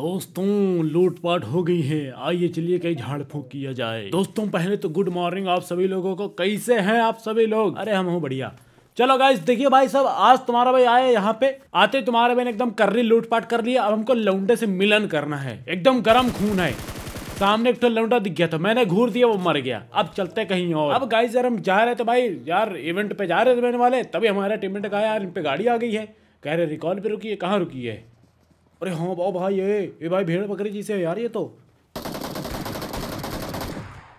दोस्तों लूटपाट हो गई है आइए चलिए कहीं झाड़ फूक किया जाए दोस्तों पहले तो गुड मॉर्निंग आप सभी लोगों को कैसे हैं आप सभी लोग अरे हम हूँ बढ़िया चलो गाइस देखिए भाई साहब आज तुम्हारा भाई आया यहाँ पे आते तुम्हारे भाई ने एकदम कर्री लूटपाट कर लिया अब हमको लौंडे से मिलन करना है एकदम गर्म खून है सामने एक तो लौंडा दिख गया था मैंने घूर दिया वो मर गया अब चलते कहीं और अब गाइस यार हम जा रहे थे भाई यार इवेंट पे जा रहे थे मैंने वाले तभी हमारा टीम मेट कहा यार इन पे गाड़ी आ गई है कह रहे रिकॉल पे रुकी है कहाँ रुकी है अरे हाँ भाओ भाई ये ये भाई भेड़ बकरी जी से यार ये तो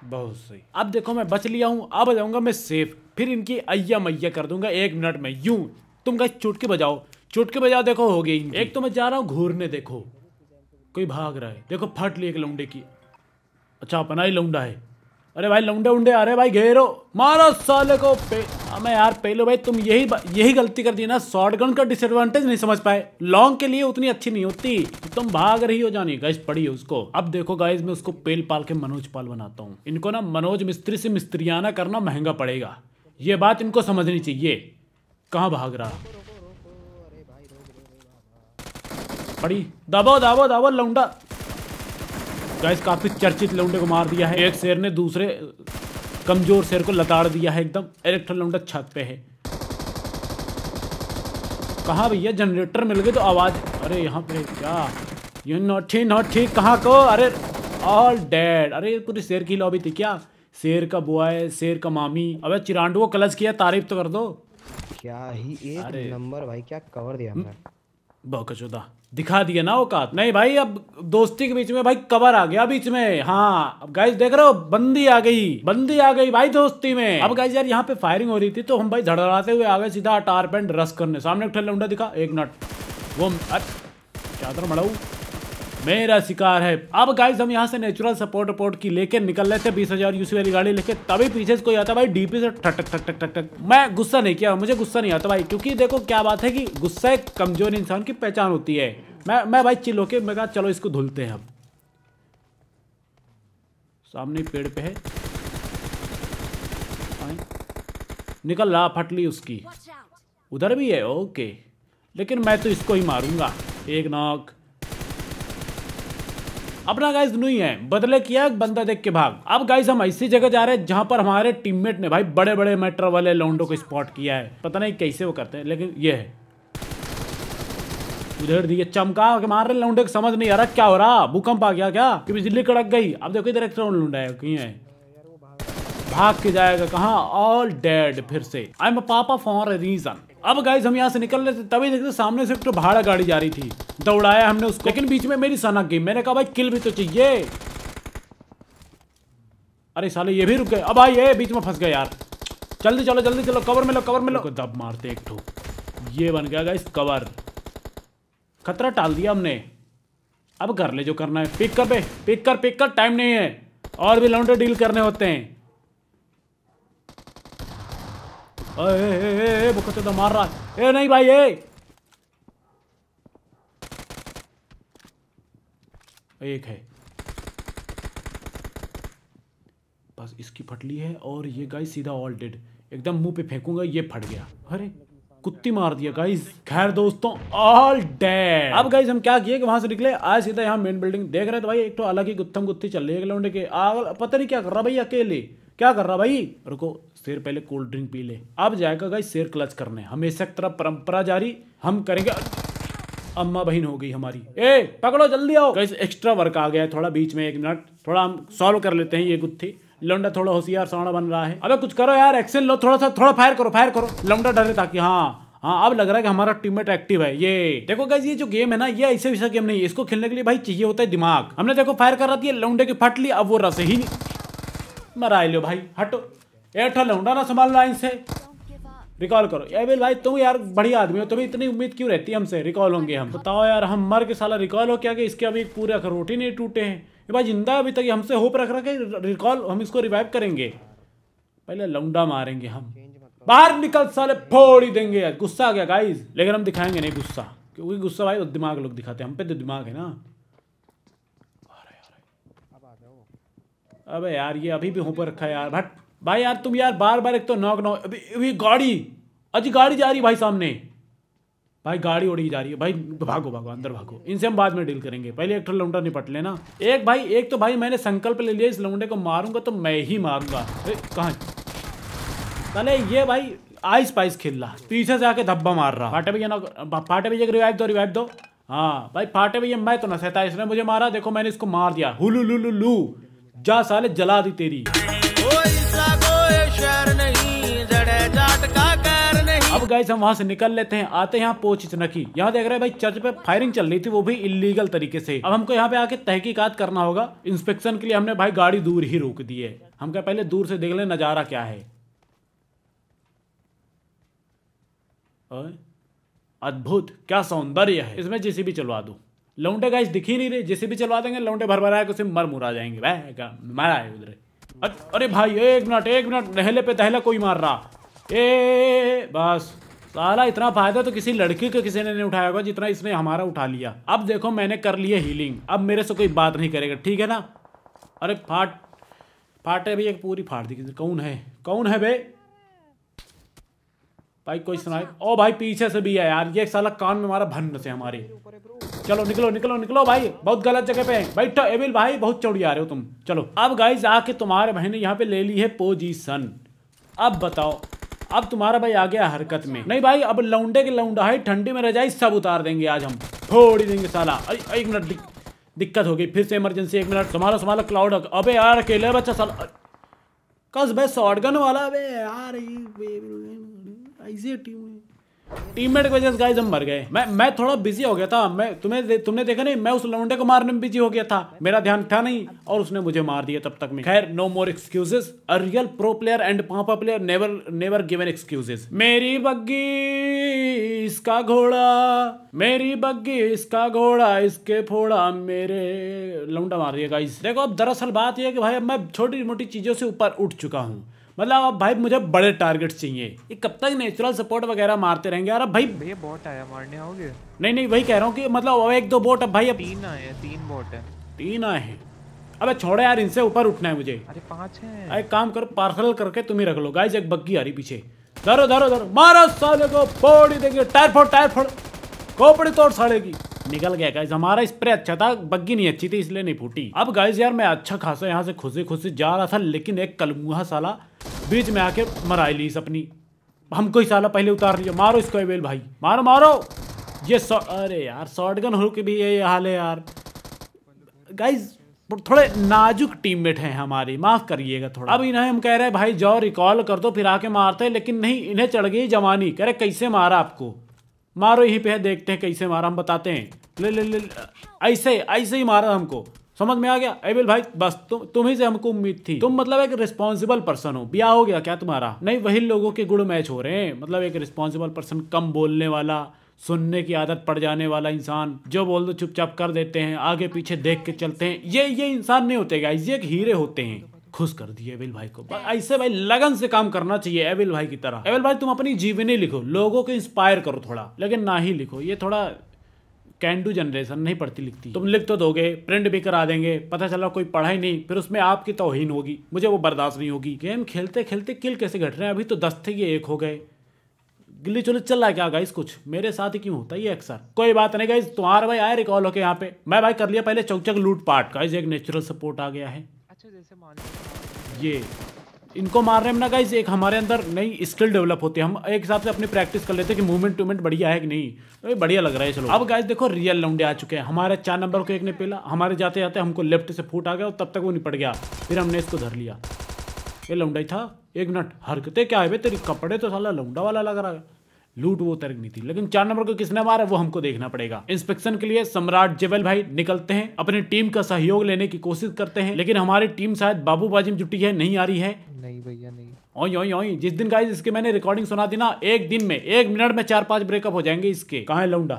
बहुत सही अब देखो मैं बच लिया हूँ अब जाऊँगा मैं सेफ फिर इनकी अय्या मैया कर दूंगा एक मिनट में यूं तुम गए चुटके बजाओ चुटके बजाओ देखो हो गई एक तो मैं जा रहा हूँ घूरने देखो कोई भाग रहा है देखो फट ली एक लौंडे की अच्छा अपना ही लौंडा है अरे भाई लौंडे उंडे अरे भाई घेरो मारो साले को पे मैं यार पहले भाई तुम यही यही गलती कर दी ना शॉर्ट गन का डिसएडवांटेज नहीं समझ पाए लॉन्ग के लिए उतनी अच्छी नहीं होती तुम भाग रही हो जानी गैस पड़ी है उसको अब देखो गाइज मैं उसको पेल पाल के मनोज पाल बनाता हूँ इनको ना मनोज मिस्त्री से मिस्त्रियाना करना महंगा पड़ेगा ये बात इनको समझनी चाहिए कहाँ भाग रहा पड़ी दबो दबो दबो लौंडा गाइस काफी चर्चित लौंडे को मार दिया है एक शेर ने दूसरे कमज़ोर शेर को लताड़ दिया है एकदम इलेक्ट्रो लौंडा छत पे है कहा भैया जनरेटर मिल गए तो आवाज़ अरे यहाँ पे क्या यू नॉट ठीक नॉट ठीक कहाँ को अरे ऑल डेड अरे पूरी शेर की लॉबी थी क्या शेर का बुआ है शेर का मामी अबे चिरांडू को कलच किया तारीफ तो कर दो क्या ही एक नंबर भाई क्या कवर दिया हम्म। बहुत कचोदा दिखा दिया ना औकात नहीं भाई अब दोस्ती के बीच में भाई कवर आ गया बीच में हाँ अब गाइस देख रहे हो बंदी आ गई बंदी आ गई भाई दोस्ती में अब गाइस यार यहाँ पे फायरिंग हो रही थी तो हम भाई धड़ाते हुए आ गए सीधा टारपेंट रस करने सामने एक ठेला दिखा एक नट वो अच्छा मड़ाऊ मेरा शिकार है अब गाइज हम यहाँ से नेचुरल सपोर्ट अपोर्ट की लेके निकल रहे थे बीस हजार यूसी वाली गाड़ी लेके तभी पीछे से कोई आता भाई डीपी से ठक ठक ठक ठक ठक ठक मैं गुस्सा नहीं किया मुझे गुस्सा नहीं आता भाई क्योंकि देखो क्या बात है कि गुस्सा एक कमजोर इंसान की पहचान होती है मैं मैं भाई चिल्लो के मैं कहा चलो इसको धुलते हैं हम सामने पेड़ पे है निकल रहा फटली उसकी उधर भी है ओके लेकिन मैं तो इसको ही मारूंगा एक नाक अपना गाइज नहीं है बदले किया बंदा देख के भाग अब गाइस हम ऐसी जगह जा रहे हैं जहां पर हमारे टीममेट ने भाई बड़े बड़े मेट्रो वाले लौंडो को स्पॉट किया है पता नहीं कैसे वो करते हैं लेकिन ये है उधर दिए चमका के मार रहे लौंडे को समझ नहीं आ रहा क्या हो रहा भूकंप आ गया क्या क्योंकि बिजली कड़क गई अब देखो इधर एक लौंडा है कहीं है भाग के जाएगा कहा ऑल डेड फिर से I am papa for a reason अब गाइज हम यहाँ से निकल रहे थे तभी देखते सामने से तो भाड़ा गाड़ी जा रही थी दौड़ाया हमने उसको लेकिन बीच में मेरी सनक गई मैंने कहा भाई किल भी तो चाहिए अरे साले ये भी रुक गए अब ये बीच में फंस गए यार जल्दी चलो जल्दी चलो कवर में लो कवर में लो दब मारते एक ठो ये बन गया गाइस कवर खतरा टाल दिया हमने अब कर ले जो करना है पिक कर पे पिक कर पिक कर टाइम नहीं है और भी लौंडे डील करने होते हैं वो तो मार रहा है ए नहीं भाई ए एक है बस इसकी फटली है और ये गाइस सीधा ऑल डेड एकदम मुंह पे फेंकूंगा ये फट गया अरे कुत्ती मार दिया गाइस खैर दोस्तों ऑल डेड अब गाइस हम क्या किए कि वहां से निकले आए सीधा यहाँ मेन बिल्डिंग देख रहे थे तो भाई एक तो अलग ही गुत्थम गुत्थी चल रही है आग पता नहीं क्या कर रहा भाई अकेले क्या कर रहा भाई रुको शेर पहले कोल्ड ड्रिंक पी ले अब जाएगा भाई शेर क्लच करने हमेशा की तरफ परंपरा जारी हम करेंगे अम्मा बहन हो गई हमारी ए पकड़ो जल्दी आओ कैसे एक्स्ट्रा वर्क आ गया है थोड़ा बीच में एक मिनट थोड़ा हम सॉल्व कर लेते हैं ये गुत्थी लंडा थोड़ा होशियार सोना बन रहा है अबे कुछ करो यार एक्शन लो थोड़ा सा थोड़ा फायर करो फायर करो लंडा डरे ताकि हाँ हाँ अब लग रहा है कि हमारा टीममेट एक्टिव है ये देखो गाइज ये जो गेम है ना ये ऐसे वैसा गेम नहीं है इसको खेलने के लिए भाई चाहिए होता है दिमाग हमने देखो फायर कर रहा था लौंडे की फट ली अब वो रस ही नहीं मरा लो भाई हटो एठो लौंडा ना संभाल लाइन से रिकॉल करो एबिल भाई तुम यार बढ़िया आदमी हो तुम्हें इतनी उम्मीद क्यों रहती है हमसे रिकॉल होंगे हम बताओ यार हम मर के साला रिकॉल हो क्या कि इसके अभी पूरे अखरोट ही नहीं टूटे हैं ये भाई जिंदा अभी तक हमसे होप रख रखे रिकॉल हम इसको रिवाइव करेंगे पहले लौंडा मारेंगे हम बाहर निकल साले फोड़ ही देंगे यार गुस्सा आ गया गाइज लेकिन हम दिखाएंगे नहीं गुस्सा क्योंकि गुस्सा भाई तो दिमाग लोग दिखाते हैं हम पे तो दिमाग है ना अबे यार ये अभी भी ऊपर रखा है यार भट भाई यार तुम यार बार बार एक तो नौक नौ अभी गाड़ी अजी गाड़ी जा रही भाई सामने भाई गाड़ी उड़ी जा रही है भाई भागो भागो अंदर भागो इनसे हम बाद में डील करेंगे पहले एक लौंडा निपट लेना एक भाई एक तो भाई मैंने संकल्प ले लिया इस लौंडे को मारूंगा तो मैं ही मारूंगा कहाँ पहले ये भाई आइस पाइस खेल रहा पीछे से आके धब्बा मार रहा फाटे भैया ना फाटे भैया रिवाइव दो रिवाइव दो हाँ भाई फाटे भैया मैं तो ना सहता इसने मुझे मारा देखो मैंने इसको मार दिया हुलू लू लू लू जा साले जला दी तेरी अब गाइस हम वहां से निकल लेते हैं आते हैं यहाँ पोच नकी यहाँ देख रहे हैं भाई चर्च पे फायरिंग चल रही थी वो भी इलीगल तरीके से अब हमको यहाँ पे आके तहकीकात करना होगा इंस्पेक्शन के लिए हमने भाई गाड़ी दूर ही रोक दी है हम क्या पहले दूर से देख ले नज़ारा क्या है अद्भुत क्या सौंदर्य है इसमें जेसीबी चलवा दू लौंडे गाइस दिख ही नहीं रहे जैसे भी चलवा देंगे लौंडे भर भरा उसे मर मुरा जाएंगे भाई मारा है उधर अरे भाई एक मिनट एक मिनट नहले पे तहला कोई मार रहा ए बस साला इतना फायदा तो किसी लड़की का किसी ने नहीं उठाया होगा जितना इसने हमारा उठा लिया अब देखो मैंने कर लिया हीलिंग अब मेरे से कोई बात नहीं करेगा ठीक है ना अरे फाट फाटे भी एक पूरी फाट दी कौन है कौन है भाई भाई कोई अच्छा। सुनाए ओ भाई पीछे से भी है यार ये साला कान में हमारा भन्न से हमारे चलो निकलो निकलो निकलो भाई बहुत गलत जगह पे है बैठो एविल भाई बहुत चौड़ी आ रहे हो तुम चलो अब गाइज आके तुम्हारे भाई ने यहाँ पे ले ली है पोजीशन अब बताओ अब तुम्हारा भाई आ गया हरकत में नहीं भाई अब लौंडे के लौंडा है ठंडी में रह जाए सब उतार देंगे आज हम थोड़ी देंगे साला एक मिनट दिक, दिक्कत हो गई फिर से इमरजेंसी एक मिनट संभालो संभालो क्लाउड अबे यार अकेले बच्चा साला कस भाई शॉर्ट वाला अबे यार आईजे टीम में टीममेट की वजह से गाइस हम मर गए मैं मैं थोड़ा बिजी हो गया था मैं तुम्हें दे, तुमने देखा नहीं मैं उस लौंडे को मारने में बिजी हो गया था मेरा ध्यान था नहीं और उसने मुझे मार दिया तब तक में खैर no more excuses a real pro player and papa player never never given excuses मेरी बग्गी इसका घोड़ा मेरी बग्गी इसका घोड़ा इसके फोड़ा मेरे लौंडा मार दिया गाइस देखो अब दरअसल बात यह है कि भाई अब मैं छोटी मोटी चीजों से ऊपर उठ चुका हूँ मतलब अब भाई मुझे बड़े टारगेट चाहिए ये कब तक नेचुरल सपोर्ट वगैरह मारते रहेंगे यार अब भाई ये बोट आया मारने आओगे नहीं नहीं वही कह रहा हूँ कि मतलब अब एक दो बोट अब भाई अब तीन आए हैं तीन बोट है तीन आए हैं अबे छोड़ो यार इनसे ऊपर उठना है मुझे अरे पांच है अरे काम करो पार्सल करके तुम ही रख लो गाइस एक बग्गी आ रही पीछे धरो धरो धरो मारो साले को फोड़ ही देंगे टायर फोड़ टायर फोड़ खोपड़ी तोड़ साड़ेगी निकल गया गाइज हमारा स्प्रे अच्छा था बग्गी नहीं अच्छी थी इसलिए नहीं फूटी अब गाइज यार मैं अच्छा खासा यहाँ से खुशी खुशी जा रहा था लेकिन एक कलमुहा साला बीच में आके मरा ली अपनी हमको ही साला पहले उतार लिया मारो इसको अवेल भाई मारो मारो ये अरे यार शॉर्ट गन हो के भी ये हाल है यार गाइज थोड़े नाजुक टीममेट हैं हमारे माफ करिएगा थोड़ा अब इन्हें हम कह रहे हैं भाई जाओ रिकॉल कर दो फिर आके मारते हैं लेकिन नहीं इन्हें चढ़ गई जवानी कह रहे कैसे मारा आपको मारो यहीं पे है देखते हैं कैसे मारा हम बताते हैं ले ले ले ऐसे ऐसे ही मारा हमको समझ में आ गया अबिल भाई बस तु, तुम ही से हमको उम्मीद थी तुम मतलब एक रिस्पॉन्सिबल पर्सन हो ब्याह हो गया क्या तुम्हारा नहीं वही लोगों के गुड़ मैच हो रहे हैं मतलब एक रिस्पॉन्सिबल पर्सन कम बोलने वाला सुनने की आदत पड़ जाने वाला इंसान जो बोल दो चुपचाप कर देते हैं आगे पीछे देख के चलते हैं ये ये इंसान नहीं होते गाइज ये एक हीरे होते हैं खुश कर दिए एविल भाई को ऐसे भाई लगन से काम करना चाहिए एविल भाई की तरह एविल भाई तुम अपनी जीवनी लिखो लोगों को इंस्पायर करो थोड़ा लेकिन ना ही लिखो ये थोड़ा कैन डू जनरेशन नहीं पढ़ती लिखती तुम लिख तो दोगे प्रिंट भी करा देंगे पता चला कोई पढ़ा ही नहीं फिर उसमें आपकी तोहिन होगी मुझे वो बर्दाश्त नहीं होगी गेम खेलते खेलते किल कैसे घट रहे हैं अभी तो दस थे ये एक हो गए गिल्ली चुल्ली चल रहा है क्या गाइस कुछ मेरे साथ ही क्यों होता है ये अक्सर कोई बात नहीं गाइस तुम्हारा भाई आए रिकॉल होके यहाँ पे मैं भाई कर लिया पहले चौक चौक लूट पार्ट गाइस एक नेचुरल सपोर्ट आ गया है ये इनको मार रहे हैं ना गाइज एक हमारे अंदर नई स्किल डेवलप होती है हम एक हिसाब से अपनी प्रैक्टिस कर लेते हैं कि मूवमेंट टूवमेंट बढ़िया है कि नहीं तो ये बढ़िया लग रहा है चलो अब गाइज देखो रियल लौंडे आ चुके हैं हमारे चार नंबर को एक ने पेला हमारे जाते जाते हमको लेफ्ट से फूट आ गया और तब तक वो निपट गया फिर हमने इसको धर लिया ये लौंडा ही था एक मिनट हरकते क्या है भाई तेरे कपड़े तो साला लौंडा वाला लग रहा है लूट वो नहीं थी लेकिन चार नंबर को किसने मारा वो हमको देखना पड़ेगा इंस्पेक्शन के लिए सम्राट जेवल भाई निकलते हैं अपनी टीम का सहयोग लेने की कोशिश करते हैं लेकिन हमारी टीम शायद बाबू बाजी में जुटी है नहीं आ रही है नहीं भैया नहीं ओई ओई ओई जिस दिन गाइस इसके मैंने रिकॉर्डिंग सुना दी ना एक दिन में एक मिनट में चार पांच ब्रेकअप हो जाएंगे इसके कहा लौंडा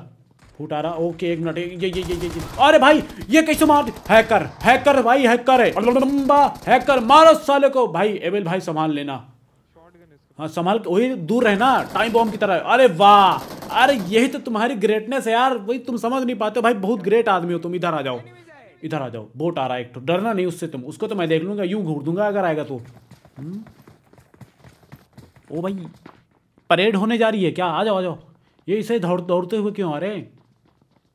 फूट आ रहा ओके एक मिनट ये ये ये ये अरे भाई ये कैसे मार हैकर हैकर भाई हैकर है हैकर मारो साले को भाई एबेल भाई संभाल लेना हाँ संभाल के वही दूर रहना टाइम बॉम्ब की तरह अरे वाह अरे यही तो तुम्हारी ग्रेटनेस है यार वही तुम समझ नहीं पाते हो भाई बहुत ग्रेट आदमी हो तुम इधर आ जाओ इधर आ जाओ बोट आ रहा है एक तो डरना नहीं उससे तुम उसको तो मैं देख लूंगा यूं घूर दूंगा अगर आएगा तो हम्म। ओ भाई परेड होने जा रही है क्या आ जाओ आ जाओ ये इसे दौड़ दौड़ते हुए क्यों आ रहे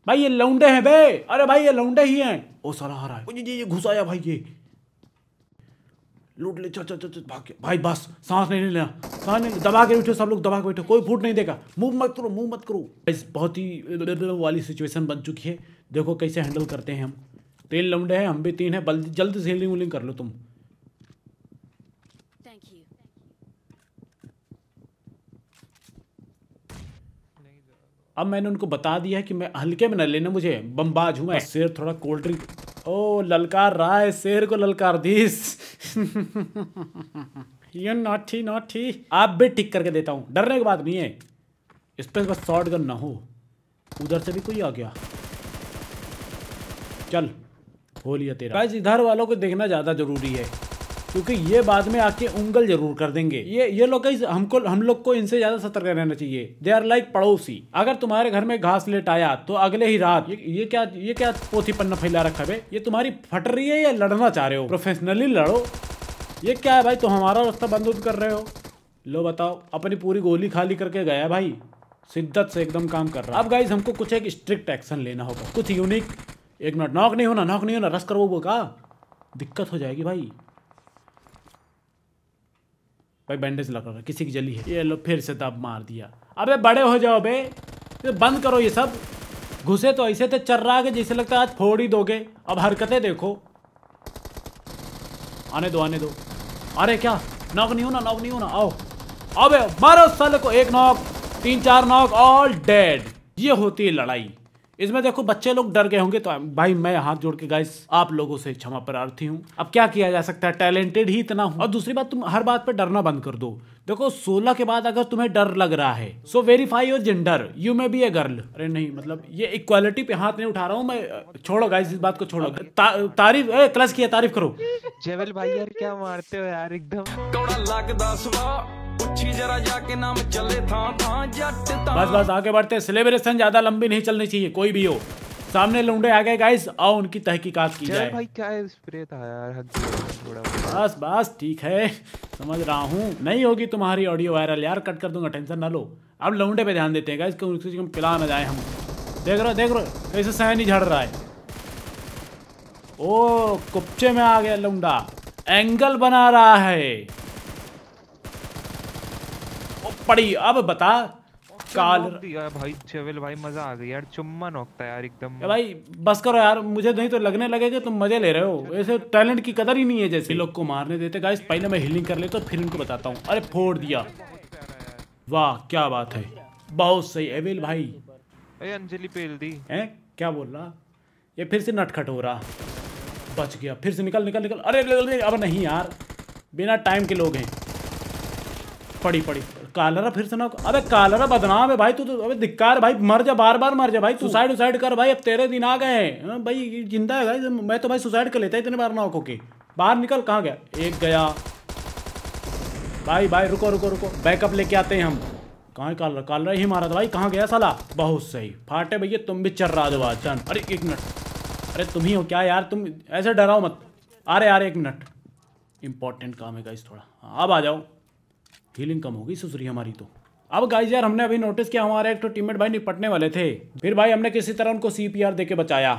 भाई ये लौंडे हैं बे अरे भाई ये लौंडे ही हैं ओ सलाह आ रहा है ये ये घुसाया भाई ये लूट ले चल चल चल चल भाग भाई बस सांस नहीं लेना सांस नहीं दबा के बैठो सब लोग दबा के बैठो कोई फूट नहीं देगा मूव मत करो मूव मत करो इस बहुत ही वाली सिचुएशन बन चुकी है देखो कैसे हैंडल करते हैं हम तीन लौंडे हैं हम भी तीन हैं बल्दी जल्द से हीलिंग उलिंग कर लो तुम अब मैंने उनको बता दिया है कि मैं हल्के में न लेना मुझे बमबाज हूँ मैं शेर थोड़ा कोल्ड ड्रिंक ओ ललकार रहा है शेर को ललकार दीस ये नॉटी नॉटी आप भी ठीक करके देता हूँ डरने की बात नहीं है इस पर बस शॉर्ट गन ना हो उधर से भी कोई आ गया चल हो लिया तेरा इधर वालों को देखना ज़्यादा ज़रूरी है क्योंकि ये बाद में आके उंगल जरूर कर देंगे ये ये लोग हमको हम लोग को इनसे ज्यादा सतर्क रहना चाहिए दे आर लाइक पड़ोसी अगर तुम्हारे घर में घास लेट आया तो अगले ही रात ये, ये क्या ये क्या पोथी पन्ना फैला रखा है ये तुम्हारी फट रही है या लड़ना चाह रहे हो प्रोफेशनली लड़ो ये क्या है भाई तुम हमारा रास्ता बंद कर रहे हो लो बताओ अपनी पूरी गोली खाली करके गया भाई शिद्दत से एकदम काम कर रहा अब गाइज हमको कुछ एक स्ट्रिक्ट एक्शन लेना होगा कुछ यूनिक एक मिनट नॉक नहीं होना नॉक नहीं होना रस करो वो का दिक्कत हो जाएगी भाई भाई बैंडेज लगा रहा किसी की जली है ये लो फिर से दब मार दिया अबे बड़े हो जाओ बे तो बंद करो ये सब घुसे तो ऐसे थे तो चर्रा के जैसे लगता है आज फोड़ ही दोगे अब हरकतें देखो आने दो आने दो अरे क्या नॉक नहीं होना नॉक नहीं होना आओ अबे मारो साले को एक नॉक तीन चार नॉक ऑल डेड ये होती है लड़ाई इसमें देखो बच्चे लोग डर गए होंगे तो भाई मैं हाथ जोड़ के गाइस आप लोगों से क्षमा प्रार्थी हूँ अब क्या किया जा सकता है टैलेंटेड ही इतना हूँ और दूसरी बात तुम हर बात पर डरना बंद कर दो देखो 16 के बाद अगर तुम्हें डर लग रहा है so verify your gender you may be a girl अरे नहीं मतलब ये इक्वालिटी पे हाथ नहीं उठा रहा हूँ मैं छोड़ो गाइस इस बात को छोड़ो ता, तारीफ ए क्लच किया तारीफ करो जेवल भाई यार क्या मारते हो यार एकदम पूछी जरा जाके नाम चले था जट बस बस आगे बढ़ते सेलिब्रेशन ज्यादा लंबी नहीं चलनी चाहिए कोई भी हो सामने लुंडे आ गए गाइस आओ उनकी तहकीकात की जाए भाई क्या है स्प्रे था यार थोड़ा बस बस ठीक है समझ रहा हूँ नहीं होगी तुम्हारी ऑडियो वायरल यार कट कर दूंगा टेंशन ना लो अब लुंडे पे ध्यान देते हैं गाइस क्योंकि हम पिला ना जाए हम देख रहे देख रहे कैसे सहन ही झड़ रहा है ओ कुप्चे में आ गया लुंडा एंगल बना रहा है पड़ी अब बता काल दिया भाई चवेल भाई मजा आ गया यार चुम्मा नोकता यार एकदम भाई बस करो यार मुझे नहीं तो लगने लगेगा तुम मजे ले रहे हो ऐसे टैलेंट की कदर ही नहीं है जैसे लोग को मारने देते गाइस पहले मैं हीलिंग कर लेता तो फिर इनको बताता हूँ अरे फोड़ दिया वाह क्या बात है बहुत सही एवेल भाई अंजलि पेल दी है क्या बोल रहा ये फिर से नटखट हो रहा बच गया फिर से निकल निकल निकल अरे अब नहीं यार बिना टाइम के लोग हैं पड़ी पड़ी कालरा फिर से ना अबे कालरा बदनाम है भाई तू तो अबे धिक्कार भाई मर जा बार बार मर जा भाई सुसाइड उसाइड कर भाई अब तेरे दिन आ गए हैं हाँ, भाई जिंदा है भाई मैं तो भाई सुसाइड कर लेता इतने बार नॉक होके बाहर निकल कहाँ गया एक गया भाई भाई रुको रुको रुको बैकअप लेके आते हैं हम कहाँ है कालरा कालरा ही मारा था भाई कहाँ गया साला बहुत सही फाटे भैया तुम भी रहा दो चंद अरे एक मिनट अरे तुम ही हो क्या यार तुम ऐसे डराओ मत अरे यार एक मिनट इंपॉर्टेंट काम है गाइस थोड़ा हाँ, अब आ जाओ फीलिंग कम होगी सुसरी हमारी तो अब गाइज यार हमने अभी नोटिस किया हमारे एक तो टीममेट भाई निपटने वाले थे फिर भाई हमने किसी तरह उनको सी पी आर दे के बचाया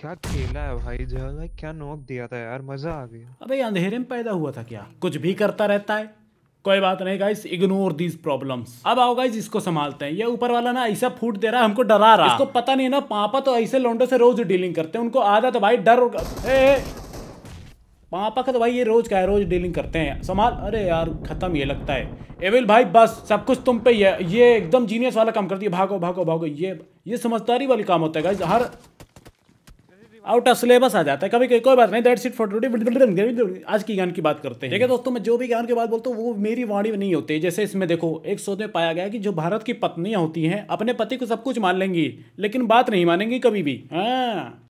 क्या खेला है भाई जला क्या नोक दिया था यार मजा आ गया अबे अंधेरे में पैदा हुआ था क्या कुछ भी करता रहता है कोई बात नहीं गाइस इग्नोर दीज प्रॉब्लम्स अब आओ गाइस इसको संभालते हैं ये ऊपर वाला ना ऐसा फूट दे रहा है हमको डरा रहा है इसको पता नहीं है ना पापा तो ऐसे लोंडो से रोज डीलिंग करते हैं उनको आदत तो भाई डर ए, ए, वहाँ पा तो भाई ये रोज़ का है रोज़ डीलिंग करते हैं संभाल अरे यार ख़त्म ये लगता है एविल भाई बस सब कुछ तुम पे ही है ये एकदम जीनियस वाला काम करती है भागो भागो भागो ये ये समझदारी वाली काम होता है गाइज हर आउट ऑफ सिलेबस आ जाता है कभी कोई बात नहीं दैट सीट फॉर टुडे आज की ज्ञान की बात करते हैं देखिए दोस्तों मैं जो भी ज्ञान की बात बोलता हूँ वो मेरी वाणी में नहीं होती जैसे इसमें देखो एक शोध में पाया गया कि जो भारत की पत्नियाँ होती हैं अपने पति को सब कुछ मान लेंगी लेकिन बात नहीं मानेंगी कभी भी हाँ